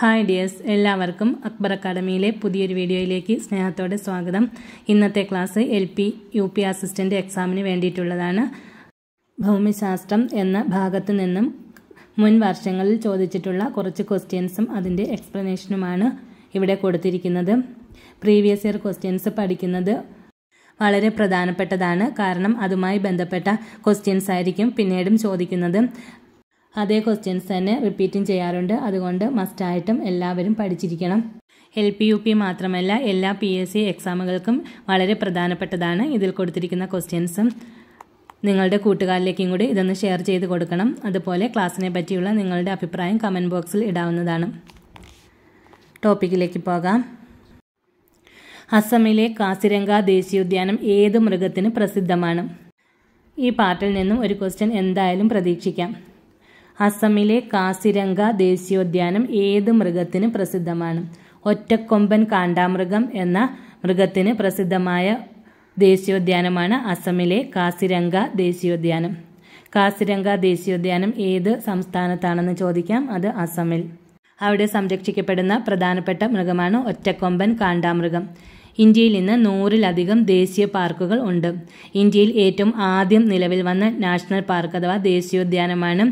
hi dears എല്ലാവർക്കും അക്ബർ അക്കാഡമിയിലെ പുതിയൊരു വീഡിയോയിലേക്ക് സ്നേഹത്തോടെ സ്വാഗതം ഇന്നത്തെ class L P U P assistant എക്സാമിന് വേണ്ടിയിട്ടുള്ളതാണ് ഭൂമിശാസ്ത്രം എന്ന ഭാഗത്തു നിന്നും മുൻ വർഷങ്ങളിൽ ചോദിച്ചിട്ടുള്ള കുറച്ച് ക്വസ്റ്റ്യൻസും അതിൻ്റെ എക്സ്പ്ലനേഷനുമാണ് ഇവിടെ കൊടുത്തിരിക്കുന്നത് പ്രീവിയസ് ഇയർ ക്വസ്റ്റ്യൻസ് പഠിക്കുന്നത് വളരെ പ്രധാനപ്പെട്ടതാണ് കാരണം അതുമായി ബന്ധപ്പെട്ട ക്വസ്റ്റ്യൻസ് ആയിരിക്കും പിന്നീടും ചോദിക്കുന്നത് അതേ ക്വസ്റ്റ്യൻസ് തന്നെ റിപ്പീറ്റും ചെയ്യാറുണ്ട് അതുകൊണ്ട് മസ്റ്റായിട്ടും എല്ലാവരും പഠിച്ചിരിക്കണം എൽ പി യു പി മാത്രമല്ല എല്ലാ പി എസ് സി എക്സാമുകൾക്കും വളരെ പ്രധാനപ്പെട്ടതാണ് ഇതിൽ കൊടുത്തിരിക്കുന്ന ക്വസ്റ്റ്യൻസും നിങ്ങളുടെ കൂട്ടുകാരിലേക്കും കൂടി ഇതൊന്ന് ഷെയർ ചെയ്ത് കൊടുക്കണം അതുപോലെ ക്ലാസ്സിനെ പറ്റിയുള്ള നിങ്ങളുടെ അഭിപ്രായം കമൻറ്റ് ബോക്സിൽ ഇടാവുന്നതാണ് ടോപ്പിക്കിലേക്ക് പോകാം അസമിലെ കാസിരംഗ ദേശീയോദ്യാനം ഏത് മൃഗത്തിന് പ്രസിദ്ധമാണ് ഈ പാട്ടിൽ നിന്നും ഒരു ക്വസ്റ്റ്യൻ എന്തായാലും പ്രതീക്ഷിക്കാം അസമിലെ കാസിരംഗ ദേശീയോദ്യാനം ഏത് മൃഗത്തിന് പ്രസിദ്ധമാണ് ഒറ്റക്കൊമ്പൻ കാണ്ടാമൃഗം എന്ന മൃഗത്തിന് പ്രസിദ്ധമായ ദേശീയോദ്യാനമാണ് അസമിലെ കാസിരംഗ ദേശീയോദ്യാനം കാസിരംഗ ദേശീയോദ്യാനം ഏത് സംസ്ഥാനത്താണെന്ന് ചോദിക്കാം അത് അസമിൽ അവിടെ സംരക്ഷിക്കപ്പെടുന്ന പ്രധാനപ്പെട്ട മൃഗമാണ് ഒറ്റക്കൊമ്പൻ കാണ്ടാമൃഗം ഇന്ത്യയിൽ ഇന്ന് നൂറിലധികം ദേശീയ പാർക്കുകൾ ഉണ്ട് ഇന്ത്യയിൽ ഏറ്റവും ആദ്യം നിലവിൽ വന്ന നാഷണൽ പാർക്ക് അഥവാ ദേശീയോദ്യാനമാണ്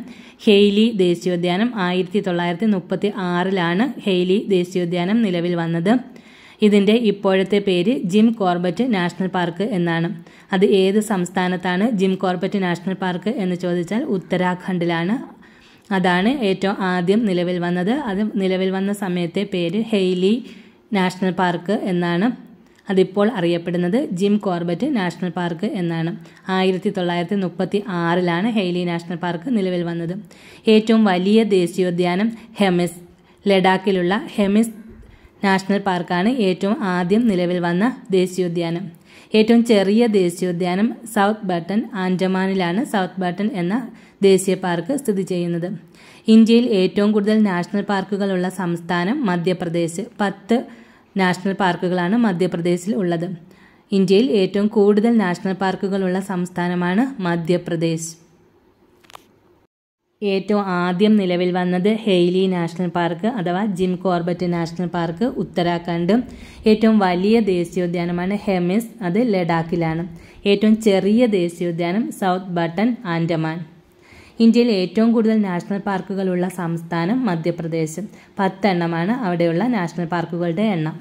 ഹെയ്ലി ദേശീയോദ്യാനം ആയിരത്തി തൊള്ളായിരത്തി മുപ്പത്തി ആറിലാണ് ഹെയ്ലി ദേശീയോദ്യാനം നിലവിൽ വന്നത് ഇതിൻ്റെ ഇപ്പോഴത്തെ പേര് ജിം കോർബറ്റ് നാഷണൽ പാർക്ക് എന്നാണ് അത് ഏത് സംസ്ഥാനത്താണ് ജിം കോർബറ്റ് നാഷണൽ പാർക്ക് എന്ന് ചോദിച്ചാൽ ഉത്തരാഖണ്ഡിലാണ് അതാണ് ഏറ്റവും ആദ്യം നിലവിൽ വന്നത് അത് നിലവിൽ വന്ന സമയത്തെ പേര് ഹെയ്ലി നാഷണൽ പാർക്ക് എന്നാണ് അതിപ്പോൾ അറിയപ്പെടുന്നത് ജിം കോർബറ്റ് നാഷണൽ പാർക്ക് എന്നാണ് ആയിരത്തി തൊള്ളായിരത്തി മുപ്പത്തി ആറിലാണ് ഹെയ്ലി നാഷണൽ പാർക്ക് നിലവിൽ വന്നത് ഏറ്റവും വലിയ ദേശീയോദ്യാനം ഹെമിസ് ലഡാക്കിലുള്ള ഹെമിസ് നാഷണൽ പാർക്കാണ് ഏറ്റവും ആദ്യം നിലവിൽ വന്ന ദേശീയോദ്യാനം ഏറ്റവും ചെറിയ ദേശീയോദ്യാനം സൗത്ത് ബട്ടൺ ആൻഡമാനിലാണ് സൗത്ത് ബട്ടൺ എന്ന ദേശീയ പാർക്ക് സ്ഥിതി ചെയ്യുന്നത് ഇന്ത്യയിൽ ഏറ്റവും കൂടുതൽ നാഷണൽ പാർക്കുകളുള്ള സംസ്ഥാനം മധ്യപ്രദേശ് പത്ത് നാഷണൽ പാർക്കുകളാണ് മധ്യപ്രദേശിൽ ഉള്ളത് ഇന്ത്യയിൽ ഏറ്റവും കൂടുതൽ നാഷണൽ പാർക്കുകളുള്ള സംസ്ഥാനമാണ് മധ്യപ്രദേശ് ഏറ്റവും ആദ്യം നിലവിൽ വന്നത് ഹെയ്ലി നാഷണൽ പാർക്ക് അഥവാ Jim Corbett national park Uttarakhand ഏറ്റവും വലിയ ദേശീയോദ്യാനമാണ് ഹെമിസ് അത് ലഡാക്കിലാണ് ഏറ്റവും ചെറിയ ദേശീയോദ്യാനം സൗത്ത് ബട്ടൺ ആൻഡമാൻ ഇന്ത്യയിൽ ഏറ്റവും കൂടുതൽ നാഷണൽ പാർക്കുകളുള്ള സംസ്ഥാനം മധ്യപ്രദേശ് പത്തെണ്ണമാണ് അവിടെയുള്ള നാഷണൽ പാർക്കുകളുടെ എണ്ണം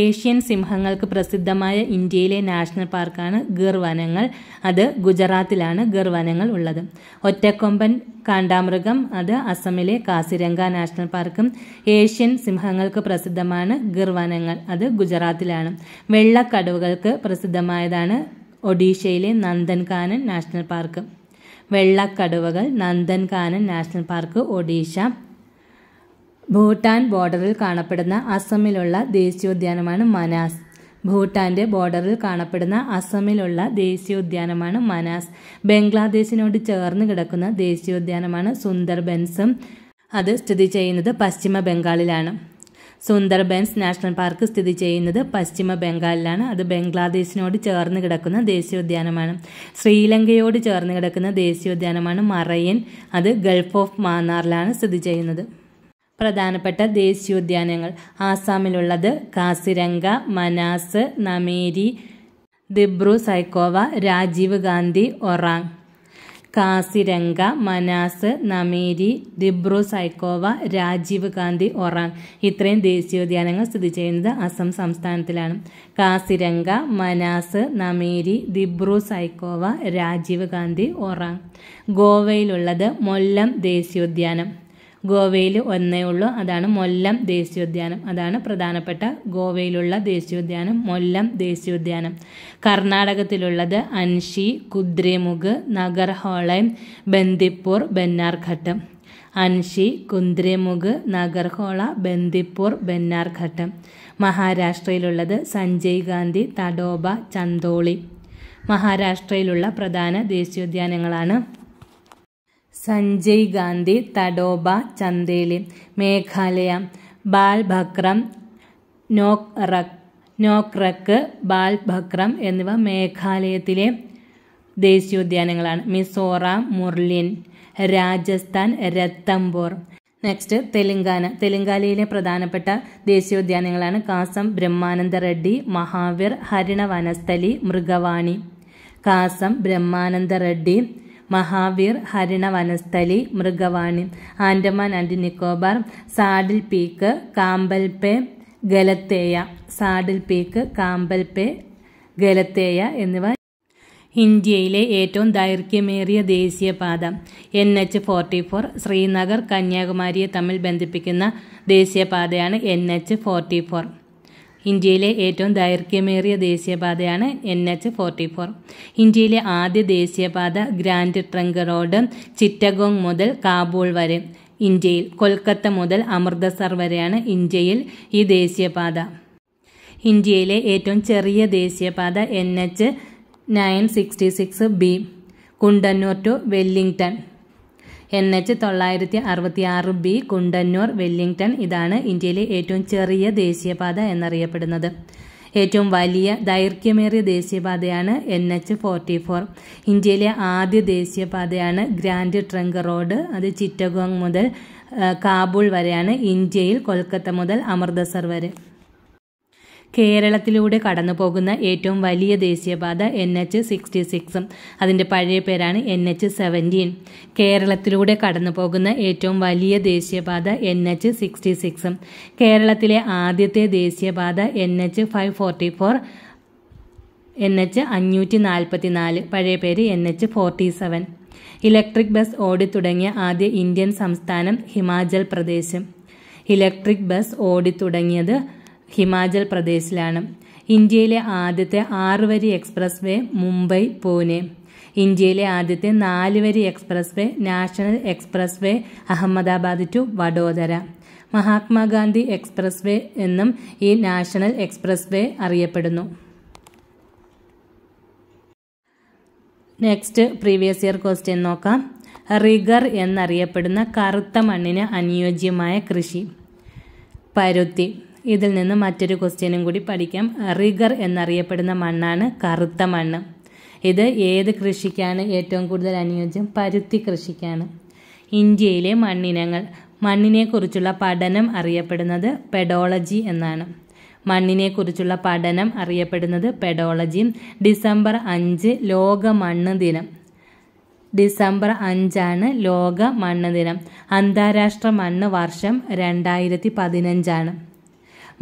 ഏഷ്യൻ സിംഹങ്ങൾക്ക് പ്രസിദ്ധമായ ഇന്ത്യയിലെ നാഷണൽ പാർക്കാണ് ഗിർ വനങ്ങൾ അത് ഗുജറാത്തിലാണ് ഗിർ വനങ്ങൾ ഉള്ളത് ഒറ്റക്കൊമ്പൻ കാണ്ടാമൃഗം അത് അസമിലെ കാസിരംഗ നാഷണൽ പാർക്കും ഏഷ്യൻ സിംഹങ്ങൾക്ക് പ്രസിദ്ധമാണ് ഗിർ വനങ്ങൾ അത് ഗുജറാത്തിലാണ് വെള്ളക്കടവുകൾക്ക് പ്രസിദ്ധമായതാണ് ഒഡീഷയിലെ നന്ദൻകാനൻ നാഷണൽ പാർക്ക് വെള്ളക്കടവുകൾ നന്ദൻകാനൻ നാഷണൽ പാർക്ക് ഒഡീഷ ഭൂട്ടാൻ ബോർഡറിൽ കാണപ്പെടുന്ന അസമിലുള്ള ദേശീയോദ്യാനമാണ് മനാസ് ഭൂട്ടാന്റെ ബോർഡറിൽ കാണപ്പെടുന്ന അസമിലുള്ള ദേശീയോദ്യാനമാണ് മനാസ് ബംഗ്ലാദേശിനോട് ചേർന്ന് കിടക്കുന്ന ദേശീയോദ്യാനമാണ് സുന്ദർബൻസും അത് സ്ഥിതി ചെയ്യുന്നത് പശ്ചിമ ബംഗാളിലാണ് സുന്ദർബൻസ് നാഷണൽ പാർക്ക് സ്ഥിതി ചെയ്യുന്നത് പശ്ചിമ ബംഗാളിലാണ് അത് ബംഗ്ലാദേശിനോട് ചേർന്ന് കിടക്കുന്ന ദേശീയോദ്യാനമാണ് ശ്രീലങ്കയോട് ചേർന്ന് കിടക്കുന്ന ദേശീയോദ്യാനമാണ് മറയൻ അത് ഗൾഫ് ഓഫ് മാന്നാറിലാണ് സ്ഥിതി ചെയ്യുന്നത് പ്രധാനപ്പെട്ട ദേശീയോദ്യാനങ്ങൾ ആസാമിലുള്ളത് കാസിരംഗ മനാസ് നമേരി ദിബ്രു സൈക്കോവ രാജീവ് ഗാന്ധി ഒറാങ് കാസിരംഗ മനാസ് നമേരി ദിബ്രു സൈക്കോവ രാജീവ് ഗാന്ധി ഒറാങ് ഇത്രയും ദേശീയോദ്യാനങ്ങൾ സ്ഥിതി ചെയ്യുന്നത് അസം സംസ്ഥാനത്തിലാണ് കാസിരംഗ മനാസ് നമേരി ദിബ്രു സൈക്കോവ രാജീവ് ഗാന്ധി ഒറാങ് ഗോവയിലുള്ളത് മൊല്ലം ദേശീയോദ്യാനം ഗോവയിൽ ഒന്നേ ഉള്ളൂ അതാണ് മൊല്ലം ദേശീയോദ്യാനം അതാണ് പ്രധാനപ്പെട്ട ഗോവയിലുള്ള ദേശീയോദ്യാനം മൊല്ലം ദേശീയോദ്യാനം കർണാടകത്തിലുള്ളത് അൻഷി കുദ്രിമുഖ് നഗർഹോളയം ബന്ദിപ്പൂർ ബെന്നാർഘട്ടം അൻഷി കുന്ദ്രിമുഖ് നഗർഹോള ബന്ദിപ്പൂർ ബെന്നാർഘട്ടം മഹാരാഷ്ട്രയിലുള്ളത് സഞ്ജയ് ഗാന്ധി തടോബ ചന്തോളി മഹാരാഷ്ട്രയിലുള്ള പ്രധാന ദേശീയോദ്യാനങ്ങളാണ് സഞ്ജയ് ഗാന്ധി തടോബ ചന്ദേലി മേഘാലയ ബാൽഭക്രം നോക്രക് നോക്രക്ക് ബാൽഭക്രം എന്നിവ മേഘാലയത്തിലെ ദേശീയോദ്യാനങ്ങളാണ് മിസോറാം മുർലിൻ രാജസ്ഥാൻ രത്തംപൂർ നെക്സ്റ്റ് തെലങ്കാന തെലങ്കാനയിലെ പ്രധാനപ്പെട്ട ദേശീയോദ്യാനങ്ങളാണ് Kasu Brahmananda Reddy Mahavir Harinavanasthali Mrugavani Kasu Brahmananda Reddy Mahavir Harinavanasthali Mrugavani Andaman and Nicobar saddle peak Campbell Bay Galathea saddle peak Campbell Bay Galathea എന്നിവ ഇന്ത്യയിലെ ഏറ്റവും ദൈർഘ്യമേറിയ ദേശീയപാത N H forty four Srinagar കന്യാകുമാരിയെ തമ്മിൽ ബന്ധിപ്പിക്കുന്ന ദേശീയപാതയാണ് എൻ എച്ച് ഫോർട്ടി ഫോർ ഇന്ത്യയിലെ ഏറ്റവും ദൈർഘ്യമേറിയ ദേശീയപാതയാണ് എൻ എച്ച് ഫോർട്ടി ഫോർ ഇന്ത്യയിലെ ആദ്യ ദേശീയപാത ഗ്രാൻഡ് ട്രങ്ക് റോഡ് ചിറ്റഗോങ് മുതൽ കാബൂൾ വരെ ഇന്ത്യയിൽ കൊൽക്കത്ത മുതൽ അമൃതസർ വരെയാണ് ഇന്ത്യയിൽ ഈ ദേശീയപാത ഇന്ത്യയിലെ ഏറ്റവും ചെറിയ ദേശീയപാത N H nine sixty six B Kundannur to Wellington N H തൊള്ളായിരത്തി ആറ് ബി കുണ്ടന്നൂർ വെല്ലിംഗ്ടൺ ഇതാണ് ഇന്ത്യയിലെ ഏറ്റവും ചെറിയ ദേശീയപാത എന്നറിയപ്പെടുന്നത് ഏറ്റവും വലിയ ദൈർഘ്യമേറിയ ദേശീയപാതയാണ് എൻ എച്ച് ഫോർട്ടി ഫോർ ഇന്ത്യയിലെ ആദ്യ ദേശീയപാതയാണ് ഗ്രാൻഡ് ട്രങ്ക് റോഡ് അത് ചിറ്റഗോങ് മുതൽ കാബൂൾ വരെയാണ് ഇന്ത്യയിൽ കൊൽക്കത്ത മുതൽ അമൃതസർ വരെ കേരളത്തിലൂടെ കടന്നു പോകുന്ന ഏറ്റവും വലിയ ദേശീയപാത എൻ എച്ച് സിക്സ്റ്റി സിക്സും അതിൻ്റെ പഴയ പേരാണ് എൻ എച്ച് സെവൻറ്റീൻ കേരളത്തിലൂടെ കടന്നു പോകുന്ന ഏറ്റവും വലിയ ദേശീയപാത എൻ എച്ച് സിക്സ്റ്റി സിക്സും കേരളത്തിലെ ആദ്യത്തെ ദേശീയപാത N H five forty four N H അഞ്ഞൂറ്റി നാൽപ്പത്തി നാല് പഴയ പേര് N H forty seven electric bus ഓടിത്തുടങ്ങിയ ആദ്യ ഇന്ത്യൻ സംസ്ഥാനം ഹിമാചൽ പ്രദേശ് ഇലക്ട്രിക് ബസ് ഓടിത്തുടങ്ങിയത് ഹിമാചൽ പ്രദേശിലാണ് ഇന്ത്യയിലെ ആദ്യത്തെ ആറ് വരി എക്സ്പ്രസ് വേ മുംബൈ പൂനെ ഇന്ത്യയിലെ ആദ്യത്തെ നാല് വരി expressway national expressway Ahmedabad to Vadodara Mahatma Gandhi expressway എന്നും ഈ നാഷണൽ എക്സ്പ്രസ് വേ അറിയപ്പെടുന്നു നെക്സ്റ്റ് പ്രീവിയസ് ഇയർ ക്വസ്റ്റ്യൻ നോക്കാം റിഗർ എന്നറിയപ്പെടുന്ന കറുത്ത മണ്ണിന് അനുയോജ്യമായ കൃഷി പരുത്തി ഇതിൽ നിന്ന് മറ്റൊരു ക്വസ്റ്റ്യനും കൂടി പഠിക്കാം റിഗർ എന്നറിയപ്പെടുന്ന മണ്ണാണ് കറുത്ത മണ്ണ് ഇത് ഏത് കൃഷിക്കാണ് ഏറ്റവും കൂടുതൽ അനുയോജ്യം പരുത്തി കൃഷിക്കാണ് ഇന്ത്യയിലെ മണ്ണിനങ്ങൾ മണ്ണിനെക്കുറിച്ചുള്ള പഠനം അറിയപ്പെടുന്നത് പെഡോളജി എന്നാണ് മണ്ണിനെക്കുറിച്ചുള്ള പഠനം അറിയപ്പെടുന്നത് പെഡോളജി ഡിസംബർ അഞ്ച് ലോക മണ്ണ് ദിനം ഡിസംബർ അഞ്ചാണ് ലോക മണ്ണ് ദിനം അന്താരാഷ്ട്ര മണ്ണ് വർഷം രണ്ടായിരത്തി പതിനഞ്ചാണ്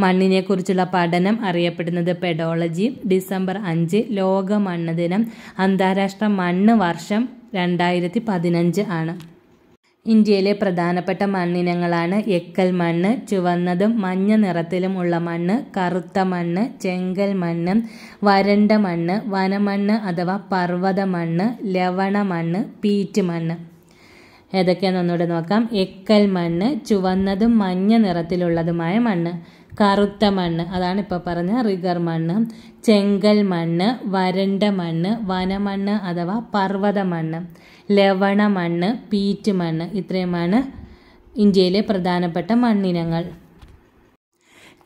മണ്ണിനെക്കുറിച്ചുള്ള പഠനം അറിയപ്പെടുന്നത് പെഡോളജി ഡിസംബർ അഞ്ച് ലോക മണ്ണ് ദിനം അന്താരാഷ്ട്ര മണ്ണ് വർഷം രണ്ടായിരത്തി പതിനഞ്ച് ആണ് ഇന്ത്യയിലെ പ്രധാനപ്പെട്ട മണ്ണിനങ്ങളാണ് എക്കൽ മണ്ണ് ചുവന്നതും മഞ്ഞ നിറത്തിലും ഉള്ള മണ്ണ് കറുത്ത മണ്ണ് ചെങ്കൽ മണ്ണ് വരണ്ട മണ്ണ് വനമണ്ണ് അഥവാ പർവ്വത മണ്ണ് ലവണ മണ്ണ് പീറ്റ് മണ്ണ് ഏതൊക്കെയാണെന്ന് ഒന്നുകൂടെ നോക്കാം എക്കൽ മണ്ണ് ചുവന്നതും മഞ്ഞ നിറത്തിലുള്ളതുമായ മണ്ണ് കറുത്ത മണ്ണ് അതാണ് ഇപ്പോൾ പറഞ്ഞ റിഗർ മണ്ണ് ചെങ്കൽ മണ്ണ് വരണ്ട മണ്ണ് വനമണ്ണ് അഥവാ പർവ്വത മണ്ണ് ലവണ മണ്ണ് പീറ്റ് മണ്ണ് ഇത്രയുമാണ് ഇന്ത്യയിലെ പ്രധാനപ്പെട്ട മണ്ണിനങ്ങൾ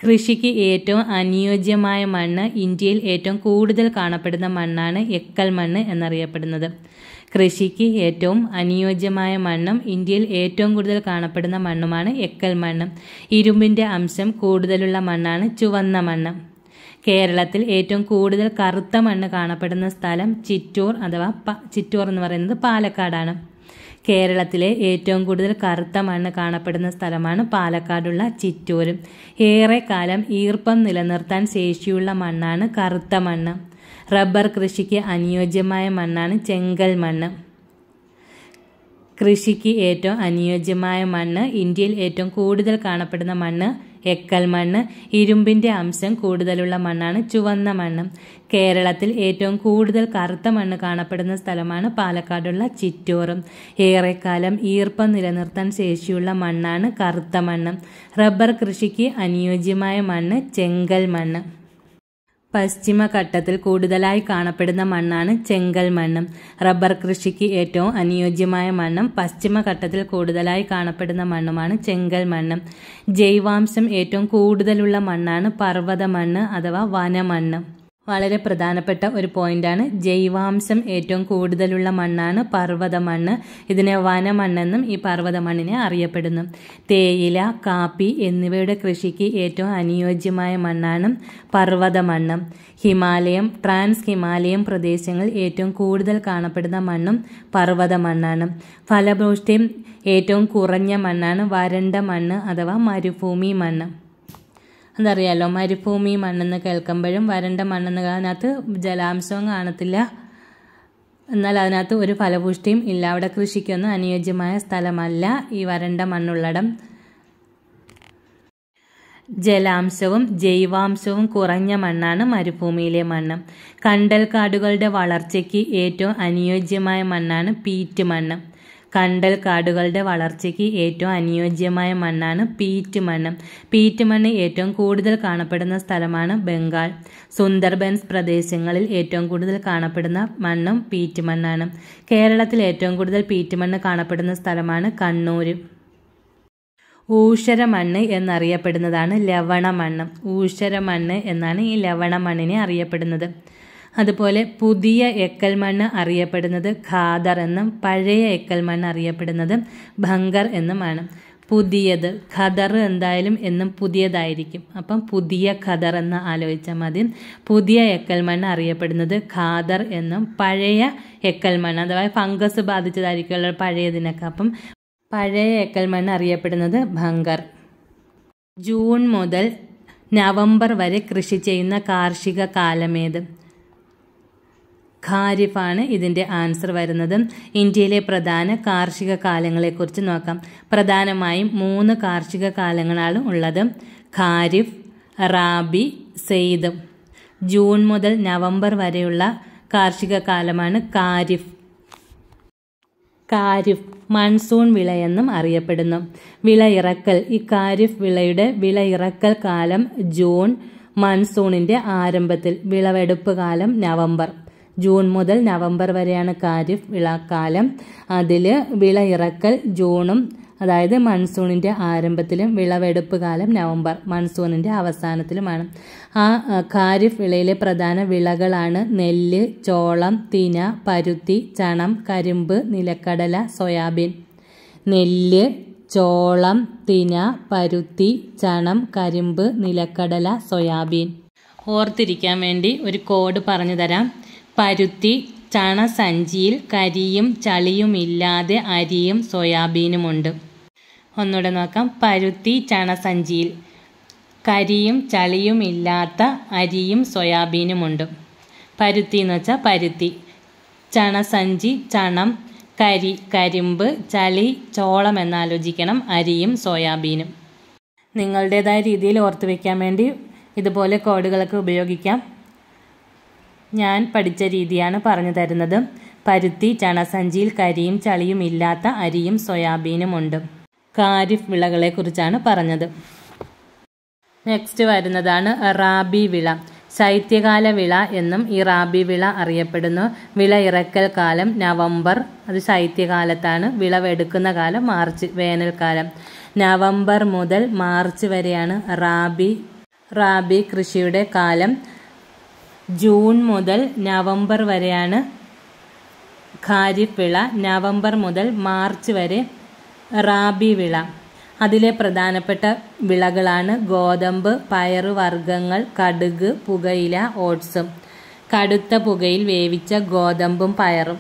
കൃഷിക്ക് ഏറ്റവും അനുയോജ്യമായ മണ്ണ് ഇന്ത്യയിൽ ഏറ്റവും കൂടുതൽ കാണപ്പെടുന്ന മണ്ണാണ് എക്കൽ മണ്ണ് എന്നറിയപ്പെടുന്നത് കൃഷിക്ക് ഏറ്റവും അനുയോജ്യമായ മണ്ണും ഇന്ത്യയിൽ ഏറ്റവും കൂടുതൽ കാണപ്പെടുന്ന മണ്ണുമാണ് എക്കൽ മണ്ണ് ഇരുമ്പിൻ്റെ അംശം കൂടുതലുള്ള മണ്ണാണ് ചുവന്ന മണ്ണ് കേരളത്തിൽ ഏറ്റവും കൂടുതൽ കറുത്ത മണ്ണ് കാണപ്പെടുന്ന സ്ഥലം ചിറ്റൂർ അഥവാ ചിറ്റൂർ എന്ന് പറയുന്നത് പാലക്കാടാണ് കേരളത്തിലെ ഏറ്റവും കൂടുതൽ കറുത്ത മണ്ണ് കാണപ്പെടുന്ന സ്ഥലമാണ് പാലക്കാടുള്ള ചിറ്റൂരും ഏറെക്കാലം ഈർപ്പം നിലനിർത്താൻ ശേഷിയുള്ള മണ്ണാണ് കറുത്ത മണ്ണ് റബ്ബർ കൃഷിക്ക് അനുയോജ്യമായ മണ്ണാണ് ചെങ്കൽ മണ്ണ് കൃഷിക്ക് ഏറ്റവും അനുയോജ്യമായ മണ്ണ് ഇന്ത്യയിൽ ഏറ്റവും കൂടുതൽ കാണപ്പെടുന്ന മണ്ണ് എക്കൽ മണ്ണ് ഇരുമ്പിൻ്റെ അംശം കൂടുതലുള്ള മണ്ണാണ് ചുവന്ന മണ്ണ് കേരളത്തിൽ ഏറ്റവും കൂടുതൽ കറുത്ത മണ്ണ് കാണപ്പെടുന്ന സ്ഥലമാണ് പാലക്കാടുള്ള ചിറ്റോറും ഏറെക്കാലം ഈർപ്പം നിലനിർത്താൻ ശേഷിയുള്ള മണ്ണാണ് കറുത്ത മണ്ണ് റബ്ബർ കൃഷിക്ക് അനുയോജ്യമായ മണ്ണ് ചെങ്കൽ മണ്ണ് പശ്ചിമഘട്ടത്തിൽ കൂടുതലായി കാണപ്പെടുന്ന മണ്ണാണ് ചെങ്കൽ മണ്ണ് റബ്ബർ കൃഷിക്ക് ഏറ്റവും അനുയോജ്യമായ മണ്ണും പശ്ചിമഘട്ടത്തിൽ കൂടുതലായി കാണപ്പെടുന്ന മണ്ണുമാണ് ചെങ്കൽ മണ്ണ് ജൈവാംശം ഏറ്റവും കൂടുതലുള്ള മണ്ണാണ് പർവ്വത മണ്ണ് അഥവാ വനമണ്ണ് വളരെ പ്രധാനപ്പെട്ട ഒരു പോയിന്റാണ് ജൈവാംശം ഏറ്റവും കൂടുതലുള്ള മണ്ണാണ് പർവ്വത മണ്ണ് ഇതിനെ വനമണ്ണെന്നും ഈ പർവ്വത മണ്ണിനെ അറിയപ്പെടുന്നു തേയില കാപ്പി എന്നിവയുടെ കൃഷിക്ക് ഏറ്റവും അനുയോജ്യമായ മണ്ണാണ് പർവ്വത മണ്ണ് ഹിമാലയം ട്രാൻസ് ഹിമാലയം പ്രദേശങ്ങൾ ഏറ്റവും കൂടുതൽ കാണപ്പെടുന്ന മണ്ണും പർവ്വത മണ്ണാണ് ഫലഭൂഷ്ടിയും ഏറ്റവും കുറഞ്ഞ മണ്ണാണ് വരണ്ട മണ്ണ് അഥവാ മരുഭൂമി മണ്ണ് അതറിയാലോ മരുഭൂമി മണ്ണെന്ന് കേൾക്കുമ്പോഴും വരണ്ട മണ്ണെന്ന് അതിനകത്ത് ജലാംശവും കാണത്തില്ല എന്നാൽ അതിനകത്ത് ഒരു ഫലപുഷ്ടിയും ഇല്ല അവിടെ കൃഷിക്കൊന്നും അനുയോജ്യമായ സ്ഥലമല്ല ഈ വരണ്ട മണ്ണുള്ളടം ജലാംശവും ജൈവാംശവും കുറഞ്ഞ മണ്ണാണ് മരുഭൂമിയിലെ മണ്ണ് കണ്ടൽക്കാടുകളുടെ വളർച്ചയ്ക്ക് ഏറ്റവും അനുയോജ്യമായ മണ്ണാണ് പീറ്റ് മണ്ണ് കണ്ടൽ കാടുകളുടെ വളർച്ചയ്ക്ക് ഏറ്റവും അനുയോജ്യമായ മണ്ണാണ് പീറ്റ് മണ്ണ് പീറ്റ് മണ്ണ് ഏറ്റവും കൂടുതൽ കാണപ്പെടുന്ന സ്ഥലമാണ് ബംഗാൾ സുന്ദർബൻസ് പ്രദേശങ്ങളിൽ ഏറ്റവും കൂടുതൽ കാണപ്പെടുന്ന മണ്ണും പീറ്റ് മണ്ണാണ് കേരളത്തിൽ ഏറ്റവും കൂടുതൽ പീറ്റ് മണ്ണ് കാണപ്പെടുന്ന സ്ഥലമാണ് കണ്ണൂർ മണ്ണ് എന്നറിയപ്പെടുന്നതാണ് ഊഷര മണ്ണ് എന്നാണ് ഈ ലവണ മണ്ണിനെ അറിയപ്പെടുന്നത് അതുപോലെ പുതിയ എക്കൽ മണ്ണ് അറിയപ്പെടുന്നത് ഖാദർ എന്നും പഴയ എക്കൽ മണ്ണ് അറിയപ്പെടുന്നത് ഭങ്കർ എന്നുമാണ് പുതിയത് ഖദർ എന്തായാലും എന്നും പുതിയതായിരിക്കും അപ്പം പുതിയ ഖദർ എന്ന് ആലോചിച്ചാൽ മതി പുതിയ എക്കൽ മണ്ണ് അറിയപ്പെടുന്നത് ഖാദർ എന്നും പഴയ എക്കൽ മണ്ണ് അഥവാ ഫംഗസ് ബാധിച്ചതായിരിക്കുമല്ലോ പഴയതിനൊക്കെ അപ്പം പഴയ എക്കൽ മണ്ണ് അറിയപ്പെടുന്നത് ഭങ്കർ ജൂൺ മുതൽ നവംബർ വരെ കൃഷി ചെയ്യുന്ന കാർഷിക കാലമേത് ഖാരിഫാണ് ഇതിൻ്റെ ആൻസർ വരുന്നത് ഇന്ത്യയിലെ പ്രധാന കാർഷിക കാലങ്ങളെക്കുറിച്ച് നോക്കാം പ്രധാനമായും മൂന്ന് കാർഷിക കാലങ്ങളാണ് ഉള്ളത് ഖാരിഫ് റാബി സെയ്ദ് ജൂൺ മുതൽ നവംബർ വരെയുള്ള കാർഷിക കാലമാണ് ഖാരിഫ് ഖാരിഫ് മൺസൂൺ വിളയെന്നും അറിയപ്പെടുന്നു വിളയിറക്കൽ ഈ ഖാരിഫ് വിളയുടെ വിളയിറക്കൽ കാലം ജൂൺ മൺസൂണിൻ്റെ ആരംഭത്തിൽ വിളവെടുപ്പ് കാലം നവംബർ ജൂൺ മുതൽ നവംബർ വരെയാണ് കാരിഫ് വിളക്കാലം അതിൽ വിള ഇറക്കൽ ജൂണും അതായത് മൺസൂണിൻ്റെ ആരംഭത്തിലും വിളവെടുപ്പ് കാലം നവംബർ മൺസൂണിൻ്റെ അവസാനത്തിലുമാണ് ആ കാരിഫ് വിളയിലെ പ്രധാന വിളകളാണ് നെല്ല് ചോളം തിന പരുത്തി ചണം കരിമ്പ് നിലക്കടല സോയാബീൻ നെല്ല് ചോളം തിന പരുത്തി ചണം കരിമ്പ് നിലക്കടല സോയാബീൻ ഓർത്തിരിക്കാൻ വേണ്ടി ഒരു കോഡ് പറഞ്ഞു തരാം പരുത്തി ചാണസഞ്ചിയിൽ കരിയും ചളിയുമില്ലാതെ അരിയും സോയാബീനുമുണ്ട് ഒന്നുകൂടെ നോക്കാം പരുത്തി ചാണസഞ്ചിയിൽ കരിയും ചളിയുമില്ലാത്ത അരിയും സോയാബീനുമുണ്ട് പരുത്തി എന്ന് വെച്ചാൽ പരുത്തി ചണസഞ്ചി ചണം കരി കരിമ്പ് ചളി ചോളം എന്നാലോചിക്കണം അരിയും സോയാബീനും നിങ്ങളുടേതായ രീതിയിൽ ഓർത്തു വയ്ക്കാൻ വേണ്ടി ഇതുപോലെ കോഡുകളൊക്കെ ഉപയോഗിക്കാം ഞാൻ പഠിച്ച രീതിയാണ് പറഞ്ഞു തരുന്നത് പരുത്തി ചണസഞ്ചിയിൽ കരിയും ചളിയും ഇല്ലാത്ത അരിയും സോയാബീനും ഉണ്ട് വിളകളെ വിളകളെക്കുറിച്ചാണ് പറഞ്ഞത് നെക്സ്റ്റ് വരുന്നതാണ് റാബി വിള ശൈത്യകാല വിള എന്നും ഈ റാബി വിള അറിയപ്പെടുന്നു വിള ഇറക്കൽ കാലം നവംബർ അത് ശൈത്യകാലത്താണ് വിളവെടുക്കുന്ന കാലം മാർച്ച് വേനൽക്കാലം നവംബർ മുതൽ മാർച്ച് വരെയാണ് റാബി റാബി കൃഷിയുടെ കാലം ജൂൺ മുതൽ നവംബർ വരെയാണ് ഖാരിഫ് വിള നവംബർ മുതൽ മാർച്ച് വരെ റാബി വിള അതിലെ പ്രധാനപ്പെട്ട വിളകളാണ് ഗോതമ്പ് പയറ് വർഗ്ഗങ്ങൾ കടുക് പുകയില ഓട്സ് കടുത്ത പുകയിൽ വേവിച്ച ഗോതമ്പും പയറും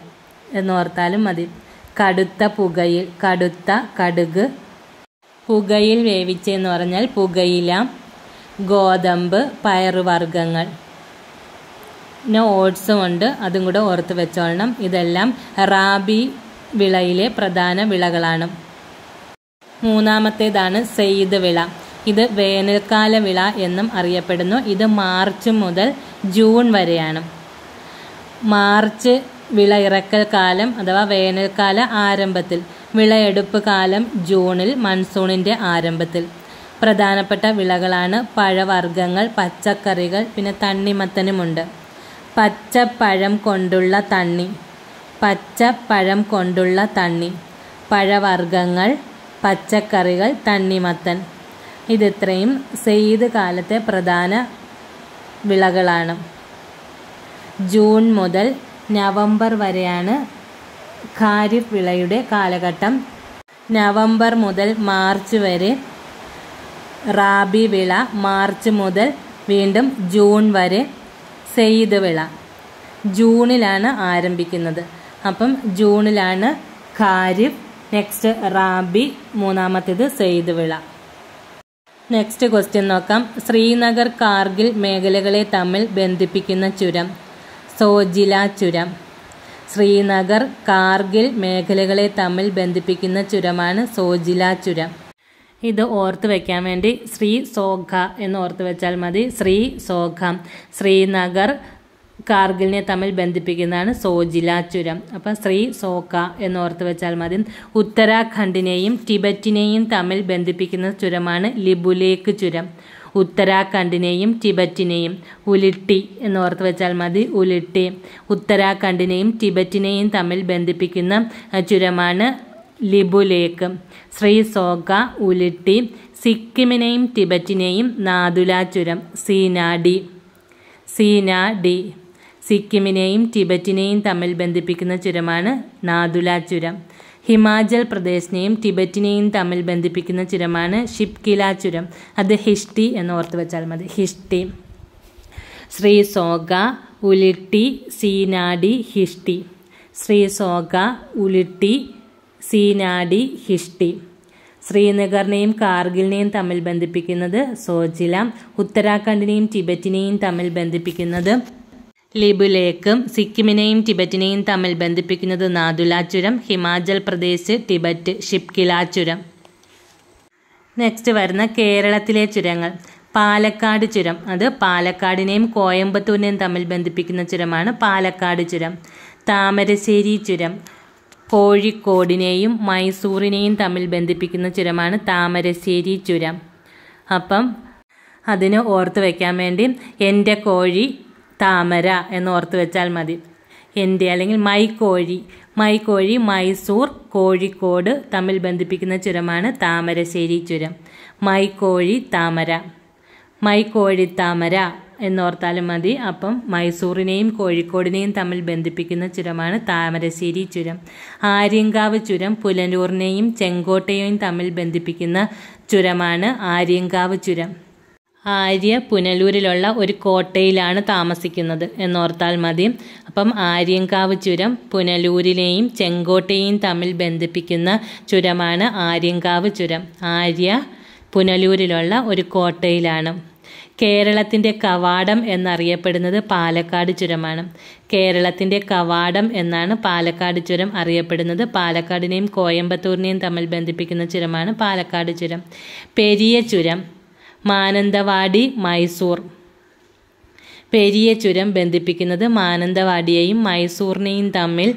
എന്നോർത്താലും മതി കടുത്ത പുകയിൽ കടുത്ത കടുക് പുകയിൽ വേവിച്ചെന്ന് പറഞ്ഞാൽ പുകയില ഗോതമ്പ് പയറുവർഗ്ഗങ്ങൾ ഓട്സും ഉണ്ട് അതും കൂടെ ഓർത്ത് വെച്ചോളണം ഇതെല്ലാം റാബി വിളയിലെ പ്രധാന വിളകളാണ് മൂന്നാമത്തേതാണ് സെയ്ത് വിള ഇത് വേനൽക്കാല വിള എന്നും അറിയപ്പെടുന്നു ഇത് മാർച്ച് മുതൽ ജൂൺ വരെയാണ് മാർച്ച് വിള ഇറക്കൽ കാലം അഥവാ വേനൽക്കാല ആരംഭത്തിൽ വിളയെടുപ്പ് കാലം ജൂണിൽ മൺസൂണിൻ്റെ ആരംഭത്തിൽ പ്രധാനപ്പെട്ട വിളകളാണ് പഴവർഗ്ഗങ്ങൾ പച്ചക്കറികൾ പിന്നെ തണ്ണിമത്തനുമുണ്ട് പച്ചപ്പഴം കൊണ്ടുള്ള തണ്ണി പച്ചപ്പഴം കൊണ്ടുള്ള തണ്ണി പഴവർഗ്ഗങ്ങൾ പച്ചക്കറികൾ തണ്ണിമത്തൻ ഇതിത്രയും സെയ്ത് കാലത്തെ പ്രധാന വിളകളാണ് ജൂൺ മുതൽ നവംബർ വരെയാണ് ഖാരിഫ് വിളയുടെ കാലഘട്ടം നവംബർ മുതൽ മാർച്ച് വരെ റാബി വിള മാർച്ച് മുതൽ വീണ്ടും ജൂൺ വരെ സെയ്ത് വിള ജൂണിലാണ് ആരംഭിക്കുന്നത് അപ്പം ജൂണിലാണ് ഖാരിഫ് നെക്സ്റ്റ് റാബി മൂന്നാമത്തേത് സെയ്ത് വിള നെക്സ്റ്റ് ക്വസ്റ്റ്യൻ നോക്കാം ശ്രീനഗർ കാർഗിൽ മേഖലകളെ തമ്മിൽ ബന്ധിപ്പിക്കുന്ന ചുരം സോജില ചുരം ശ്രീനഗർ കാർഗിൽ മേഖലകളെ തമ്മിൽ ബന്ധിപ്പിക്കുന്ന ചുരമാണ് സോജില ചുരം ഇത് ഓർത്ത് വയ്ക്കാൻ വേണ്ടി ശ്രീ സോഘ എന്ന് ഓർത്ത് വെച്ചാൽ മതി ശ്രീ സോഘ ശ്രീനഗർ കാർഗിലിനെ തമ്മിൽ ബന്ധിപ്പിക്കുന്നതാണ് സോജില ചുരം അപ്പം ശ്രീ സോക്ക ഓർത്ത് വെച്ചാൽ മതി ഉത്തരാഖണ്ഡിനെയും ടിബറ്റിനെയും തമ്മിൽ ബന്ധിപ്പിക്കുന്ന ചുരമാണ് ലിബുലേക്ക് ചുരം ഉത്തരാഖണ്ഡിനെയും ടിബറ്റിനെയും ഉലിട്ടി എന്ന് ഓർത്ത് വെച്ചാൽ മതി ഉലിട്ടി ഉത്തരാഖണ്ഡിനെയും ടിബറ്റിനെയും തമ്മിൽ ബന്ധിപ്പിക്കുന്ന ചുരമാണ് ലിബുലേക്ക് സോക ഉലിട്ടി സിക്കിമിനെയും ടിബറ്റിനെയും നാദുലാചുരം സീനാഡി സീനാഡി സിക്കിമിനെയും ടിബറ്റിനെയും തമ്മിൽ ബന്ധിപ്പിക്കുന്ന ചുരമാണ് നാദുലാചുരം ഹിമാചൽ പ്രദേശിനെയും ടിബറ്റിനെയും തമ്മിൽ ബന്ധിപ്പിക്കുന്ന ചുരമാണ് ഷിപ്കിലാചുരം അത് ഹിഷ്ടി എന്ന് ഓർത്ത് വെച്ചാൽ മതി ഹിഷ്ടി സോക ഉലിട്ടി സീനാഡി ഹിഷ്ടി സോക ഉലിട്ടി സീനാഡി ഹിഷ്ടി ശ്രീനഗറിനെയും കാർഗിലിനെയും തമ്മിൽ ബന്ധിപ്പിക്കുന്നത് സോജില ഉത്തരാഖണ്ഡിനെയും ടിബറ്റിനെയും തമ്മിൽ ബന്ധിപ്പിക്കുന്നത് ലിബുലേക്കും സിക്കിമിനെയും ടിബറ്റിനെയും തമ്മിൽ ബന്ധിപ്പിക്കുന്നത് നാദുല ചുരം ഹിമാചൽ പ്രദേശ് ടിബറ്റ് ഷിപ്കില ചുരം നെക്സ്റ്റ് വരുന്ന കേരളത്തിലെ ചുരങ്ങൾ പാലക്കാട് ചുരം അത് പാലക്കാടിനെയും കോയമ്പത്തൂരിനെയും തമ്മിൽ ബന്ധിപ്പിക്കുന്ന ചുരമാണ് പാലക്കാട് ചുരം താമരശ്ശേരി ചുരം കോഴിക്കോടിനെയും മൈസൂറിനെയും തമ്മിൽ ബന്ധിപ്പിക്കുന്ന ചുരമാണ് താമരശ്ശേരി ചുരം അപ്പം അതിന് ഓർത്ത് വയ്ക്കാൻ വേണ്ടി എൻ്റെ കോഴി താമര എന്ന് ഓർത്ത് വെച്ചാൽ മതി എൻ്റെ അല്ലെങ്കിൽ മൈക്കോഴി മൈക്കോഴി മൈസൂർ കോഴിക്കോട് തമ്മിൽ ബന്ധിപ്പിക്കുന്ന ചുരമാണ് താമരശ്ശേരി ചുരം മൈക്കോഴി താമര മൈക്കോഴി താമര എന്നോർത്താലും മതി അപ്പം മൈസൂറിനെയും കോഴിക്കോടിനെയും തമ്മിൽ ബന്ധിപ്പിക്കുന്ന ചുരമാണ് താമരശ്ശേരി ചുരം ആര്യങ്കാവ് ചുരം പുലനൂറിനെയും ചെങ്കോട്ടയെയും തമ്മിൽ ബന്ധിപ്പിക്കുന്ന ചുരമാണ് ആര്യങ്കാവ് ചുരം ആര്യ പുനലൂരിലുള്ള ഒരു കോട്ടയിലാണ് താമസിക്കുന്നത് എന്നോർത്താൽ മതി അപ്പം ആര്യങ്കാവ് ചുരം പുനലൂരിനെയും ചെങ്കോട്ടയെയും തമ്മിൽ ബന്ധിപ്പിക്കുന്ന ചുരമാണ് ആര്യങ്കാവ് ചുരം ആര്യ പുനലൂരിലുള്ള ഒരു കോട്ടയിലാണ് കേരളത്തിൻ്റെ കവാടം എന്നറിയപ്പെടുന്നത് പാലക്കാട് ചുരമാണ് കേരളത്തിൻ്റെ കവാടം എന്നാണ് പാലക്കാട് ചുരം അറിയപ്പെടുന്നത് പാലക്കാടിനെയും കോയമ്പത്തൂരിനെയും തമ്മിൽ ബന്ധിപ്പിക്കുന്ന ചുരമാണ് പാലക്കാട് ചുരം പെരിയ ചുരം മാനന്തവാടി മൈസൂർ പെരിയ ചുരം ബന്ധിപ്പിക്കുന്നത് മാനന്തവാടിയെയും മൈസൂറിനെയും തമ്മിൽ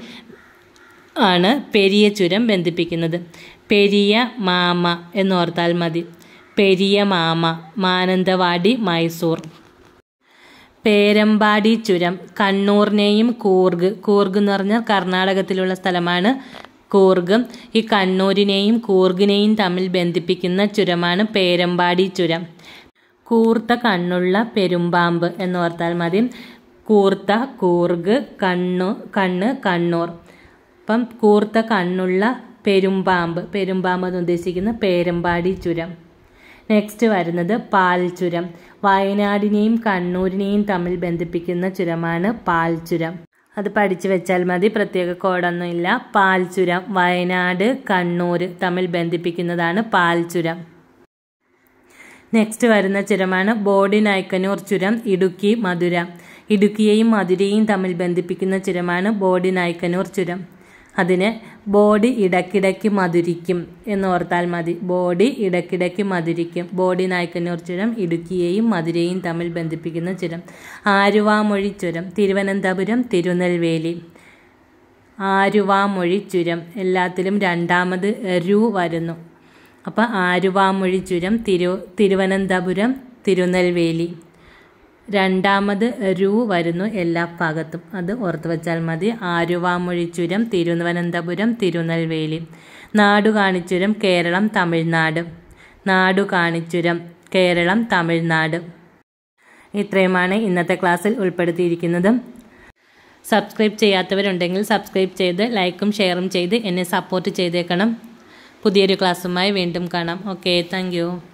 ആണ് പെരിയ ചുരം ബന്ധിപ്പിക്കുന്നത് പെരിയ മാമ എന്നോർത്താൽ മതി പെരിയ മാമ മാനന്തവാടി മൈസൂർ പേരമ്പാടി ചുരം കണ്ണൂരിനെയും കൂർഗ് കൂർഗ് എന്ന് പറഞ്ഞാൽ കർണാടകത്തിലുള്ള സ്ഥലമാണ് കൂർഗ് ഈ കണ്ണൂരിനെയും കൂർഗിനെയും തമ്മിൽ ബന്ധിപ്പിക്കുന്ന ചുരമാണ് പേരമ്പാടി ചുരം കൂർത്ത കണ്ണുള്ള പെരുമ്പാമ്പ് എന്ന് ഓർത്താൽ മതി കൂർത്ത കൂർഗ് കണ്ണു കണ്ണ് കണ്ണൂർ അപ്പം കൂർത്ത കണ്ണുള്ള പെരുമ്പാമ്പ് പെരുമ്പാമ്പ് എന്ന് ഉദ്ദേശിക്കുന്ന പേരമ്പാടി ചുരം നെക്സ്റ്റ് വരുന്നത് പാൽ ചുരം വയനാടിനെയും കണ്ണൂരിനെയും തമ്മിൽ ബന്ധിപ്പിക്കുന്ന ചുരമാണ് പാൽ ചുരം അത് പഠിച്ചു വെച്ചാൽ മതി പ്രത്യേക കോഡൊന്നുമില്ല പാൽ ചുരം വയനാട് കണ്ണൂർ തമ്മിൽ ബന്ധിപ്പിക്കുന്നതാണ് പാൽ ചുരം നെക്സ്റ്റ് വരുന്ന ചുരമാണ് ബോഡി നായ്ക്കനൂർ ചുരം ഇടുക്കി മധുര ഇടുക്കിയെയും മധുരയെയും തമ്മിൽ ബന്ധിപ്പിക്കുന്ന ചുരമാണ് ബോഡി നായ്ക്കനൂർ ചുരം അതിന് ബോഡി ഇടക്കിടയ്ക്ക് മധുരിക്കും ഓർത്താൽ മതി ബോഡി ഇടക്കിടയ്ക്ക് മധുരിക്കും ബോഡി നായ്ക്കന്നൂർ ചുരം ഇടുക്കിയെയും മധുരയും തമ്മിൽ ബന്ധിപ്പിക്കുന്ന ചുരം ആരുവാമൊഴി ചുരം തിരുവനന്തപുരം തിരുനെൽവേലി ആരുവാമൊഴി ചുരം എല്ലാത്തിലും രണ്ടാമത് രു വരുന്നു അപ്പോൾ ആരുവാമൊഴി ചുരം തിരു തിരുവനന്തപുരം തിരുനെൽവേലി രണ്ടാമത് രു വരുന്നു എല്ലാ ഭാഗത്തും അത് ഓർത്തു വച്ചാൽ മതി ആരുവാമൊഴിച്ചുരം തിരുവനന്തപുരം തിരുനെൽവേലി നാടു കാണിച്ചുരം കേരളം തമിഴ്നാട് നാടു കാണിച്ചുരം കേരളം തമിഴ്നാട് ഇത്രയുമാണ് ഇന്നത്തെ ക്ലാസ്സിൽ ഉൾപ്പെടുത്തിയിരിക്കുന്നത് സബ്സ്ക്രൈബ് ചെയ്യാത്തവരുണ്ടെങ്കിൽ സബ്സ്ക്രൈബ് ചെയ്ത് ലൈക്കും ഷെയറും ചെയ്ത് എന്നെ സപ്പോർട്ട് ചെയ്തേക്കണം പുതിയൊരു ക്ലാസ്സുമായി വീണ്ടും കാണാം ഓക്കെ താങ്ക്